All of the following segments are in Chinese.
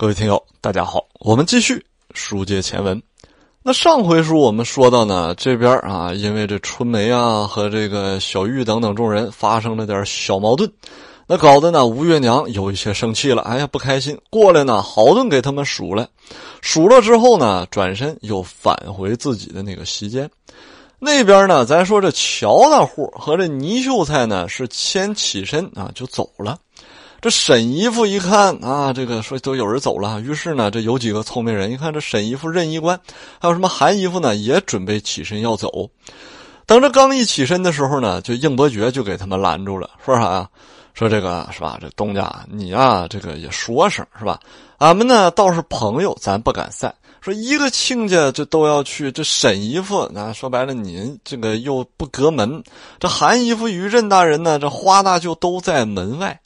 各位听友，大家好，我们继续书接前文。那上回书我们说到呢，这边啊，因为这春梅啊和这个小玉等等众人发生了点小矛盾，那搞得呢吴月娘有一些生气了，哎呀不开心，过来呢好顿给他们数了，数了之后呢，转身又返回自己的那个席间。那边呢，咱说这乔大户和这倪秀才呢是先起身啊就走了。这沈姨夫一看啊，这个说都有人走了。于是呢，这有几个聪明人一看，这沈姨夫任一官，还有什么韩姨夫呢，也准备起身要走。等这刚一起身的时候呢，就应伯爵就给他们拦住了，说啥说这个是吧？这东家你啊，这个也说声是吧？俺们呢倒是朋友，咱不敢散。说一个亲家这都要去，这沈姨夫那说白了您这个又不隔门，这韩姨夫于任大人呢，这花大舅都在门外。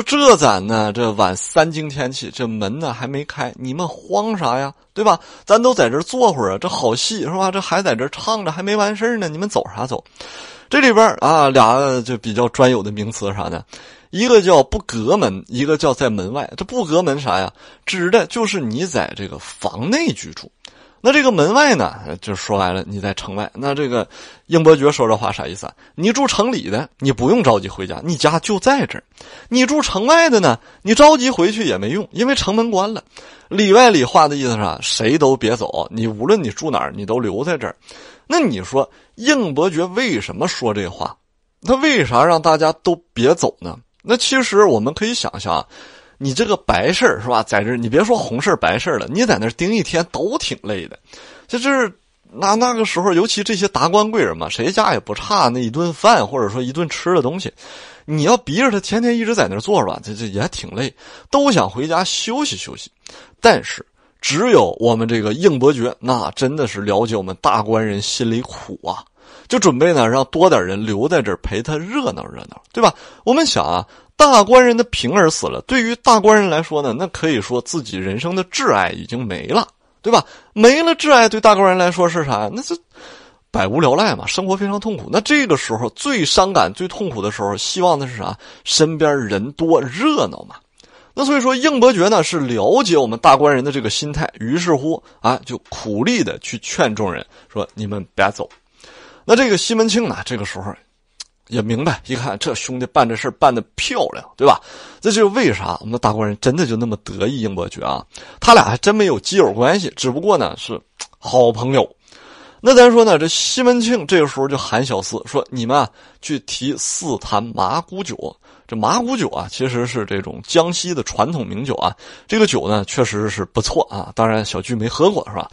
说这咱呢？这晚三更天起，这门呢还没开，你们慌啥呀？对吧？咱都在这坐会儿啊，这好戏是吧？这还在这唱着，还没完事儿呢，你们走啥走？这里边啊，俩就比较专有的名词啥的，一个叫不隔门，一个叫在门外。这不隔门啥呀？指的就是你在这个房内居住。那这个门外呢，就说白了，你在城外。那这个英伯爵说这话啥意思啊？你住城里的，你不用着急回家，你家就在这儿。你住城外的呢，你着急回去也没用，因为城门关了。里外里话的意思是啊，谁都别走，你无论你住哪儿，你都留在这儿。那你说，英伯爵为什么说这话？他为啥让大家都别走呢？那其实我们可以想象。你这个白事儿是吧？在这儿你别说红事儿白事儿了，你在那儿盯一天都挺累的。这这那那个时候，尤其这些达官贵人嘛，谁家也不差那一顿饭或者说一顿吃的东西。你要逼着他天天一直在那儿坐着，吧，这这也挺累，都想回家休息休息。但是只有我们这个应伯爵，那真的是了解我们大官人心里苦啊，就准备呢让多点人留在这儿陪他热闹热闹，对吧？我们想啊。大官人的平儿死了，对于大官人来说呢，那可以说自己人生的挚爱已经没了，对吧？没了挚爱，对大官人来说是啥呀？那是百无聊赖嘛，生活非常痛苦。那这个时候最伤感、最痛苦的时候，希望的是啥？身边人多热闹嘛。那所以说，应伯爵呢是了解我们大官人的这个心态，于是乎啊，就苦力的去劝众人说：“你们别走。”那这个西门庆呢，这个时候。也明白，一看这兄弟办这事办得漂亮，对吧？这就是为啥我们的大官人真的就那么得意，应伯爵啊，他俩还真没有基友关系，只不过呢是好朋友。那咱说呢，这西门庆这个时候就喊小四说：“你们去提四坛麻古酒。”这麻古酒啊，其实是这种江西的传统名酒啊。这个酒呢，确实是不错啊。当然，小剧没喝过，是吧？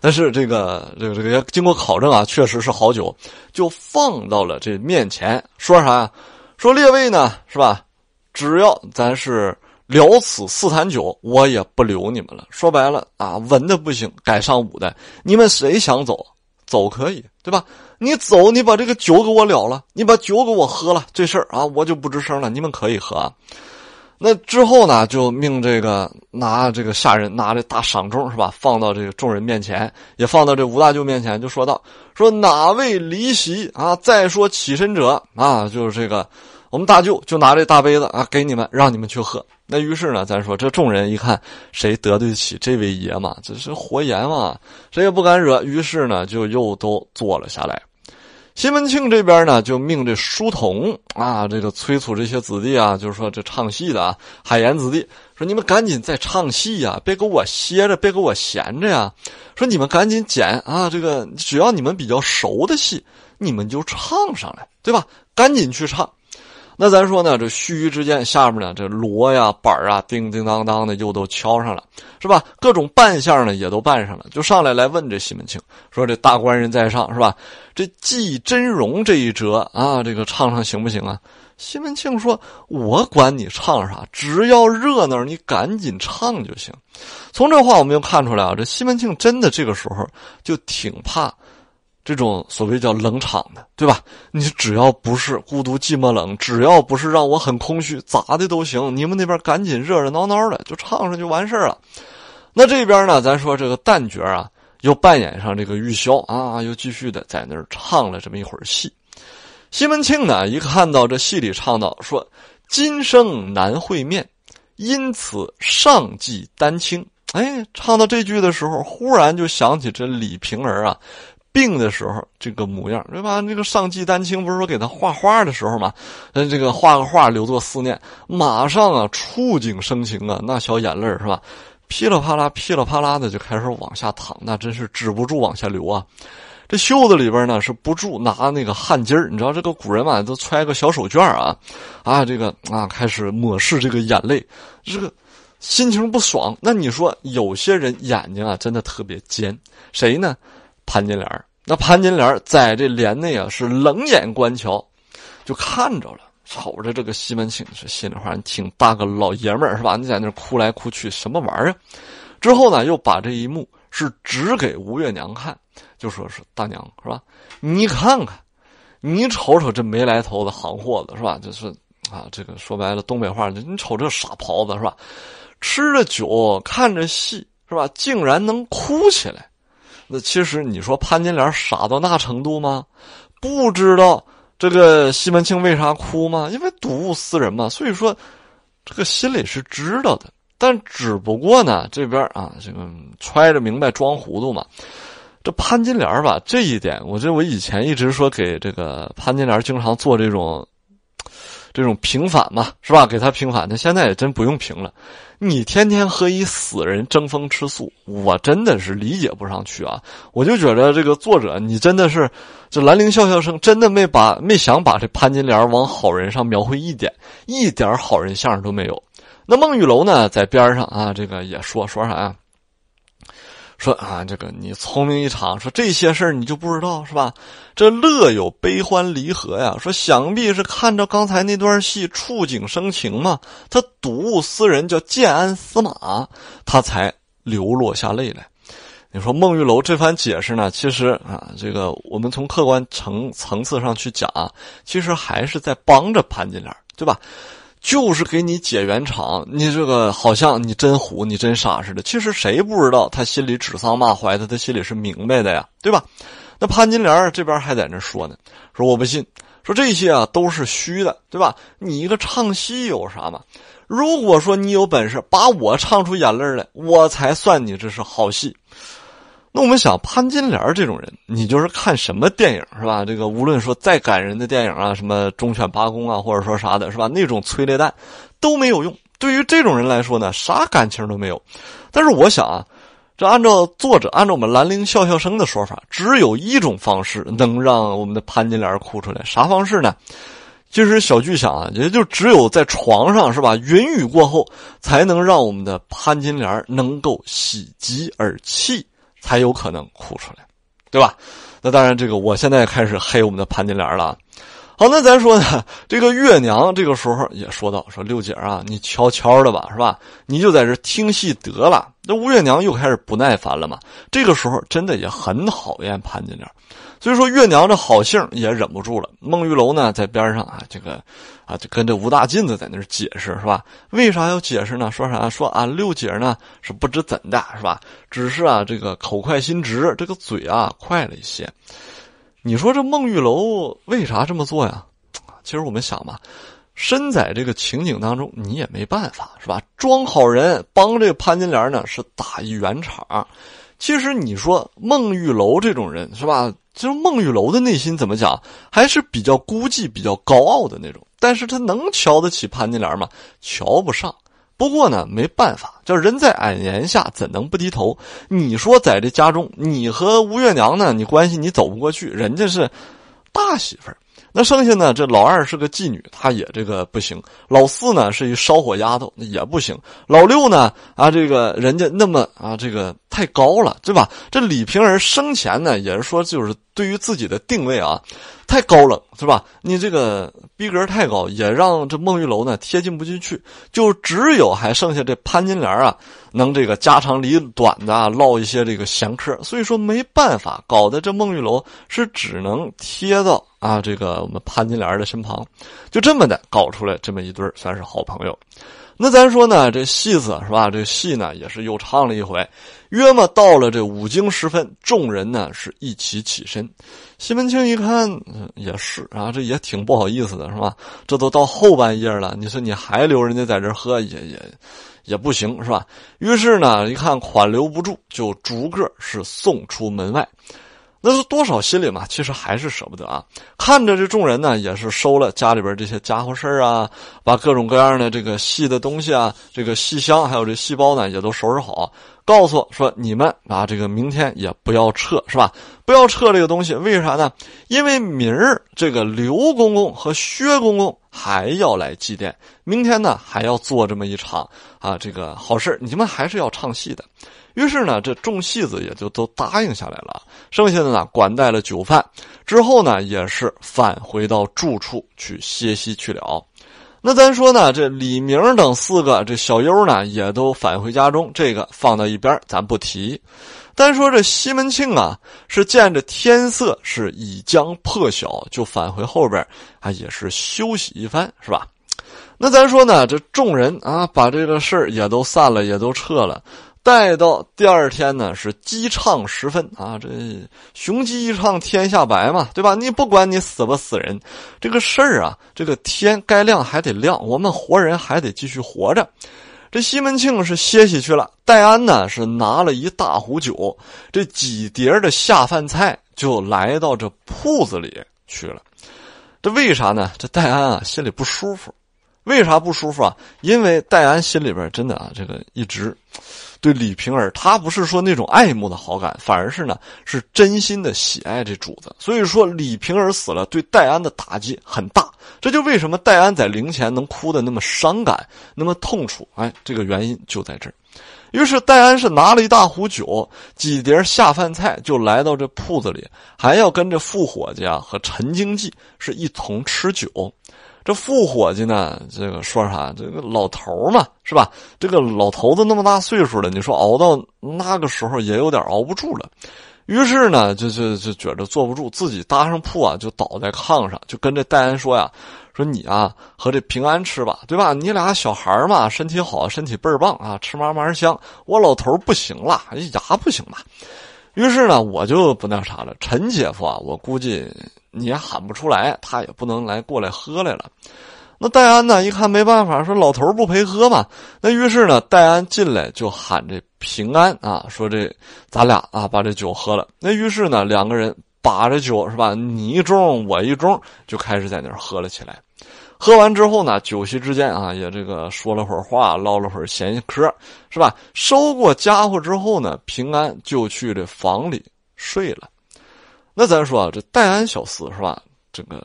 但是这个这个这个经过考证啊，确实是好酒，就放到了这面前。说啥呀？说列位呢，是吧？只要咱是了此四坛酒，我也不留你们了。说白了啊，文的不行，改上武的。你们谁想走，走可以，对吧？你走，你把这个酒给我了了，你把酒给我喝了，这事儿啊，我就不吱声了。你们可以喝。啊。那之后呢，就命这个拿这个下人拿这大赏盅是吧，放到这个众人面前，也放到这吴大舅面前，就说道：“说哪位离席啊？再说起身者啊，就是这个我们大舅就拿这大杯子啊，给你们让你们去喝。”那于是呢，咱说这众人一看，谁得罪得起这位爷嘛？这是活阎啊，谁也不敢惹。于是呢，就又都坐了下来。西门庆这边呢，就命这书童啊，这个催促这些子弟啊，就是说这唱戏的啊，海盐子弟，说你们赶紧再唱戏呀，别给我歇着，别给我闲着呀，说你们赶紧捡啊，这个只要你们比较熟的戏，你们就唱上来，对吧？赶紧去唱。那咱说呢，这须臾之间，下面呢这锣呀、板啊，叮叮当当的又都敲上了，是吧？各种扮相呢也都扮上了，就上来来问这西门庆说：“这大官人在上，是吧？这记真容这一折啊，这个唱唱行不行啊？”西门庆说：“我管你唱啥，只要热闹，你赶紧唱就行。”从这话我们就看出来啊，这西门庆真的这个时候就挺怕。这种所谓叫冷场的，对吧？你只要不是孤独寂寞冷，只要不是让我很空虚，咋的都行。你们那边赶紧热热闹闹的，就唱上就完事了。那这边呢，咱说这个旦角啊，又扮演上这个玉箫啊，又继续的在那儿唱了这么一会儿戏。西门庆呢，一看到这戏里唱到说“今生难会面”，因此上寄丹青。哎，唱到这句的时候，忽然就想起这李瓶儿啊。病的时候这个模样对吧？那个上季丹青不是说给他画画的时候嘛，嗯，这个画个画留作思念，马上啊触景生情啊，那小眼泪是吧？噼里啪啦噼里啪啦的就开始往下淌，那真是止不住往下流啊！这袖子里边呢是不住拿那个汗巾儿，你知道这个古人嘛都揣个小手绢啊，啊这个啊开始抹拭这个眼泪，这个心情不爽。那你说有些人眼睛啊真的特别尖，谁呢？潘金莲那潘金莲在这帘内啊，是冷眼观瞧，就看着了，瞅着这个西门庆是心里话，你挺大个老爷们儿是吧？你在那哭来哭去，什么玩意儿？之后呢，又把这一幕是指给吴月娘看，就说是大娘是吧？你看看，你瞅瞅这没来头的行货子是吧？就是啊，这个说白了东北话，你你瞅这傻袍子是吧？吃着酒，看着戏是吧？竟然能哭起来。那其实你说潘金莲傻到那程度吗？不知道这个西门庆为啥哭吗？因为睹物思人嘛，所以说这个心里是知道的，但只不过呢，这边啊，这个揣着明白装糊涂嘛。这潘金莲吧，这一点，我觉得我以前一直说给这个潘金莲经常做这种。这种平反嘛，是吧？给他平反，那现在也真不用平了。你天天和一死人争风吃醋，我真的是理解不上去啊！我就觉得这个作者，你真的是这兰陵笑笑生，真的没把没想把这潘金莲往好人上描绘一点，一点好人像都没有。那孟玉楼呢，在边上啊，这个也说说啥呀？说啊，这个你聪明一场，说这些事儿你就不知道是吧？这乐有悲欢离合呀。说想必是看着刚才那段戏，触景生情嘛。他睹物思人，叫建安司马，他才流落下泪来。你说孟玉楼这番解释呢，其实啊，这个我们从客观层层次上去讲啊，其实还是在帮着潘金莲，对吧？就是给你解圆场，你这个好像你真虎，你真傻似的。其实谁不知道他心里指桑骂槐，他他心里是明白的呀，对吧？那潘金莲这边还在那说呢，说我不信，说这些啊都是虚的，对吧？你一个唱戏有啥嘛？如果说你有本事把我唱出眼泪来，我才算你这是好戏。那我们想，潘金莲这种人，你就是看什么电影是吧？这个无论说再感人的电影啊，什么忠犬八公啊，或者说啥的，是吧？那种催泪弹都没有用。对于这种人来说呢，啥感情都没有。但是我想啊，这按照作者，按照我们兰陵笑笑生的说法，只有一种方式能让我们的潘金莲哭出来，啥方式呢？就是小剧想啊，也就只有在床上是吧？云雨过后，才能让我们的潘金莲能够喜极而泣。才有可能哭出来，对吧？那当然，这个我现在开始黑我们的潘金莲了。好，那咱说呢，这个月娘这个时候也说到：“说六姐啊，你悄悄的吧，是吧？你就在这听戏得了。”那吴月娘又开始不耐烦了嘛。这个时候真的也很讨厌潘金莲。所以说月娘这好性儿也忍不住了。孟玉楼呢在边上啊，这个啊就跟着吴大进子在那解释是吧？为啥要解释呢？说啥？说啊六姐呢是不知怎的，是吧？只是啊这个口快心直，这个嘴啊快了一些。你说这孟玉楼为啥这么做呀？其实我们想吧，身在这个情景当中，你也没办法是吧？装好人帮这个潘金莲呢是打一圆场。其实你说孟玉楼这种人是吧？其实孟玉楼的内心怎么讲，还是比较孤寂、比较高傲的那种。但是他能瞧得起潘金莲吗？瞧不上。不过呢，没办法，就人在矮檐下，怎能不低头？你说，在这家中，你和吴月娘呢？你关系你走不过去，人家是大媳妇儿。那剩下呢？这老二是个妓女，她也这个不行。老四呢，是一烧火丫头，也不行。老六呢，啊，这个人家那么啊，这个。太高了，对吧？这李瓶儿生前呢，也是说，就是对于自己的定位啊，太高冷，是吧？你这个逼格太高，也让这孟玉楼呢贴近不进去，就只有还剩下这潘金莲啊，能这个家长里短的啊唠一些这个闲嗑。所以说没办法，搞得这孟玉楼是只能贴到啊这个我们潘金莲的身旁，就这么的搞出来这么一对儿，算是好朋友。那咱说呢，这戏子是吧？这戏呢也是又唱了一回，约么到了这午更时分，众人呢是一起起身。西门庆一看，也是啊，这也挺不好意思的是吧？这都到后半夜了，你说你还留人家在这喝，也也也不行是吧？于是呢，一看款留不住，就逐个是送出门外。那是多少心里嘛，其实还是舍不得啊！看着这众人呢，也是收了家里边这些家伙事儿啊，把各种各样的这个细的东西啊，这个细箱还有这细胞呢，也都收拾好。告诉说你们啊，这个明天也不要撤，是吧？不要撤这个东西，为啥呢？因为明儿这个刘公公和薛公公还要来祭奠，明天呢还要做这么一场啊，这个好事，你们还是要唱戏的。于是呢，这众戏子也就都答应下来了。剩下的呢，管带了酒饭之后呢，也是返回到住处去歇息去了。那咱说呢，这李明等四个，这小优呢也都返回家中，这个放到一边，咱不提。单说这西门庆啊，是见着天色是已将破晓，就返回后边啊，也是休息一番，是吧？那咱说呢，这众人啊，把这个事儿也都散了，也都撤了。待到第二天呢，是鸡唱时分啊，这雄鸡一唱天下白嘛，对吧？你不管你死不死人，这个事儿啊，这个天该亮还得亮，我们活人还得继续活着。这西门庆是歇息去了，戴安呢是拿了一大壶酒，这几碟的下饭菜就来到这铺子里去了。这为啥呢？这戴安啊心里不舒服。为啥不舒服啊？因为戴安心里边真的啊，这个一直对李瓶儿，他不是说那种爱慕的好感，反而是呢是真心的喜爱这主子。所以说李瓶儿死了，对戴安的打击很大。这就为什么戴安在灵前能哭的那么伤感，那么痛楚。哎，这个原因就在这儿。于是戴安是拿了一大壶酒，几碟下饭菜，就来到这铺子里，还要跟着副伙计啊和陈经济是一同吃酒。这副伙计呢，这个说啥？这个老头嘛，是吧？这个老头子那么大岁数了，你说熬到那个时候也有点熬不住了，于是呢，就就就觉得坐不住，自己搭上铺啊，就倒在炕上，就跟这戴安说呀：“说你啊，和这平安吃吧，对吧？你俩小孩嘛，身体好，身体倍儿棒啊，吃嘛嘛香。我老头不行了，牙不行了。”于是呢，我就不那啥了。陈姐夫啊，我估计你也喊不出来，他也不能来过来喝来了。那戴安呢？一看没办法，说老头不陪喝嘛。那于是呢，戴安进来就喊这平安啊，说这咱俩啊，把这酒喝了。那于是呢，两个人把着酒是吧？你一盅我一盅，就开始在那儿喝了起来。喝完之后呢，酒席之间啊，也这个说了会儿话，唠了会儿闲嗑，是吧？收过家伙之后呢，平安就去这房里睡了。那咱说啊，这戴安小厮是吧？这个。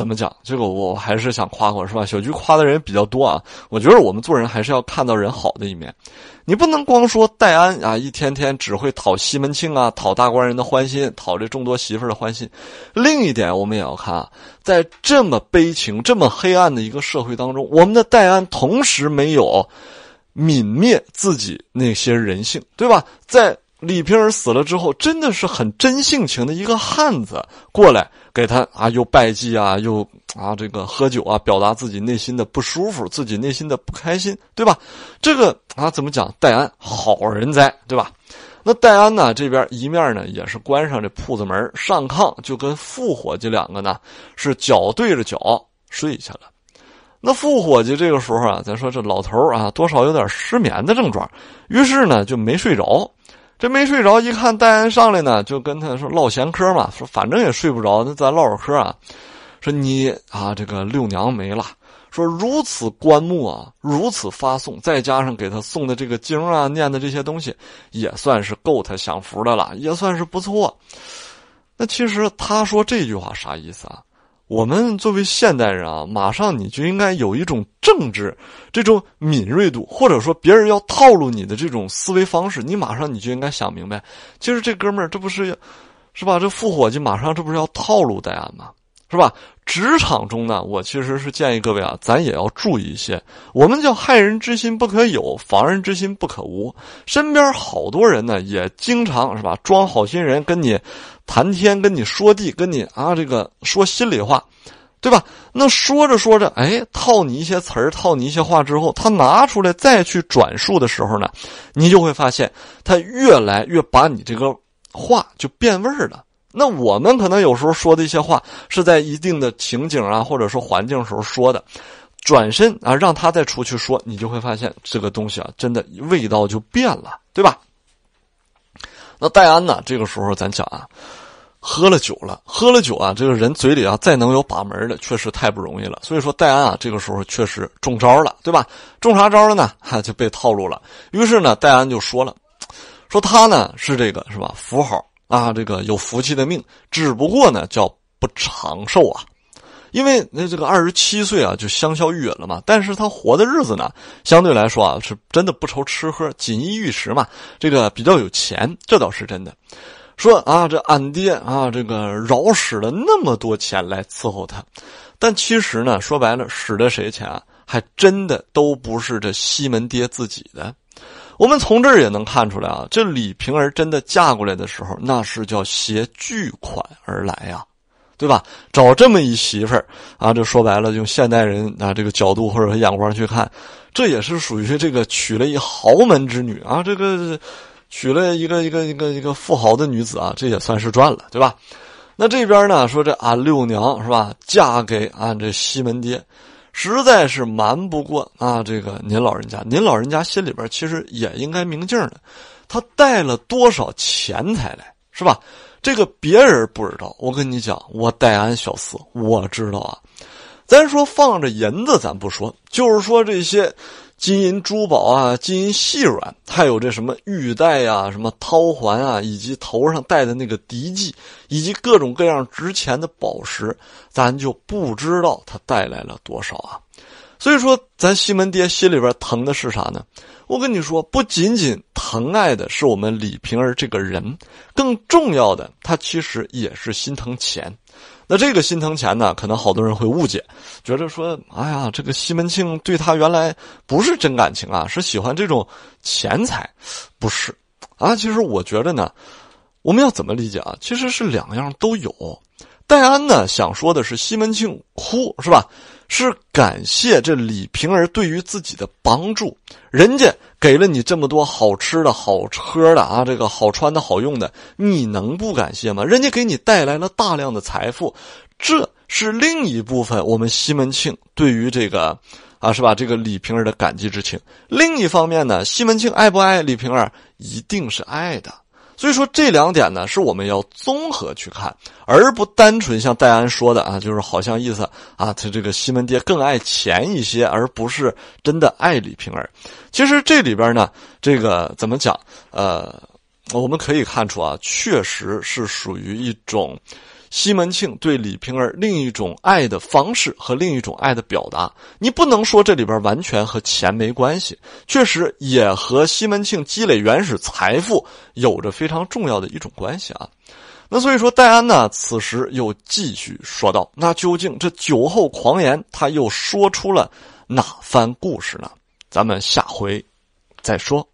怎么讲？这个我还是想夸夸，是吧？小菊夸的人比较多啊。我觉得我们做人还是要看到人好的一面，你不能光说戴安啊，一天天只会讨西门庆啊、讨大官人的欢心、讨这众多媳妇的欢心。另一点，我们也要看啊，在这么悲情、这么黑暗的一个社会当中，我们的戴安同时没有泯灭自己那些人性，对吧？在李瓶儿死了之后，真的是很真性情的一个汉子过来。给他啊，又拜祭啊，又啊，这个喝酒啊，表达自己内心的不舒服，自己内心的不开心，对吧？这个啊，怎么讲？戴安好人哉，对吧？那戴安呢，这边一面呢，也是关上这铺子门，上炕就跟副伙计两个呢是脚对着脚睡下了。那副伙计这个时候啊，咱说这老头啊，多少有点失眠的症状，于是呢就没睡着。这没睡着，一看戴安上来呢，就跟他说唠闲嗑嘛，说反正也睡不着，那咱唠会儿嗑啊。说你啊，这个六娘没了，说如此棺木啊，如此发送，再加上给他送的这个经啊，念的这些东西，也算是够他享福的了，也算是不错。那其实他说这句话啥意思啊？我们作为现代人啊，马上你就应该有一种政治这种敏锐度，或者说别人要套路你的这种思维方式，你马上你就应该想明白，其实这哥们儿这不是，是吧？这副伙计马上这不是要套路戴安吗？是吧？职场中呢，我其实是建议各位啊，咱也要注意一些。我们叫害人之心不可有，防人之心不可无。身边好多人呢，也经常是吧，装好心人跟你谈天，跟你说地，跟你啊这个说心里话，对吧？那说着说着，哎，套你一些词儿，套你一些话之后，他拿出来再去转述的时候呢，你就会发现他越来越把你这个话就变味儿了。那我们可能有时候说的一些话，是在一定的情景啊，或者说环境时候说的。转身啊，让他再出去说，你就会发现这个东西啊，真的味道就变了，对吧？那戴安呢？这个时候咱讲啊，喝了酒了，喝了酒啊，这个人嘴里啊，再能有把门的，确实太不容易了。所以说戴安啊，这个时候确实中招了，对吧？中啥招了呢？哈，就被套路了。于是呢，戴安就说了，说他呢是这个是吧？符号。啊，这个有福气的命，只不过呢叫不长寿啊，因为那这个二十七岁啊就香消玉殒了嘛。但是他活的日子呢，相对来说啊是真的不愁吃喝，锦衣玉食嘛，这个比较有钱，这倒是真的。说啊，这俺爹啊，这个饶使了那么多钱来伺候他，但其实呢，说白了，使的谁钱，啊，还真的都不是这西门爹自己的。我们从这儿也能看出来啊，这李瓶儿真的嫁过来的时候，那是叫携巨款而来呀，对吧？找这么一媳妇儿啊，这说白了，用现代人啊这个角度或者眼光去看，这也是属于这个娶了一豪门之女啊，这个娶了一个一个一个一个富豪的女子啊，这也算是赚了，对吧？那这边呢，说这俺六娘是吧，嫁给俺这西门爹。实在是瞒不过啊！这个您老人家，您老人家心里边其实也应该明镜的，他带了多少钱财来，是吧？这个别人不知道，我跟你讲，我戴安小四，我知道啊。咱说放着银子咱不说，就是说这些。金银珠宝啊，金银细软，还有这什么玉带呀、什么绦环啊，以及头上戴的那个笛髻，以及各种各样值钱的宝石，咱就不知道他带来了多少啊。所以说，咱西门爹心里边疼的是啥呢？我跟你说，不仅仅疼爱的是我们李瓶儿这个人，更重要的，他其实也是心疼钱。那这个心疼钱呢，可能好多人会误解，觉得说，哎呀，这个西门庆对他原来不是真感情啊，是喜欢这种钱财，不是？啊，其实我觉得呢，我们要怎么理解啊？其实是两样都有。戴安呢，想说的是西门庆哭是吧？是感谢这李瓶儿对于自己的帮助，人家。给了你这么多好吃的好喝的啊，这个好穿的好用的，你能不感谢吗？人家给你带来了大量的财富，这是另一部分我们西门庆对于这个，啊是吧？这个李瓶儿的感激之情。另一方面呢，西门庆爱不爱李瓶儿，一定是爱的。所以说这两点呢，是我们要综合去看，而不单纯像戴安说的啊，就是好像意思啊，他这个西门爹更爱钱一些，而不是真的爱李瓶儿。其实这里边呢，这个怎么讲？呃，我们可以看出啊，确实是属于一种。西门庆对李瓶儿另一种爱的方式和另一种爱的表达，你不能说这里边完全和钱没关系，确实也和西门庆积累原始财富有着非常重要的一种关系啊。那所以说，戴安呢，此时又继续说道：“那究竟这酒后狂言，他又说出了哪番故事呢？咱们下回再说。”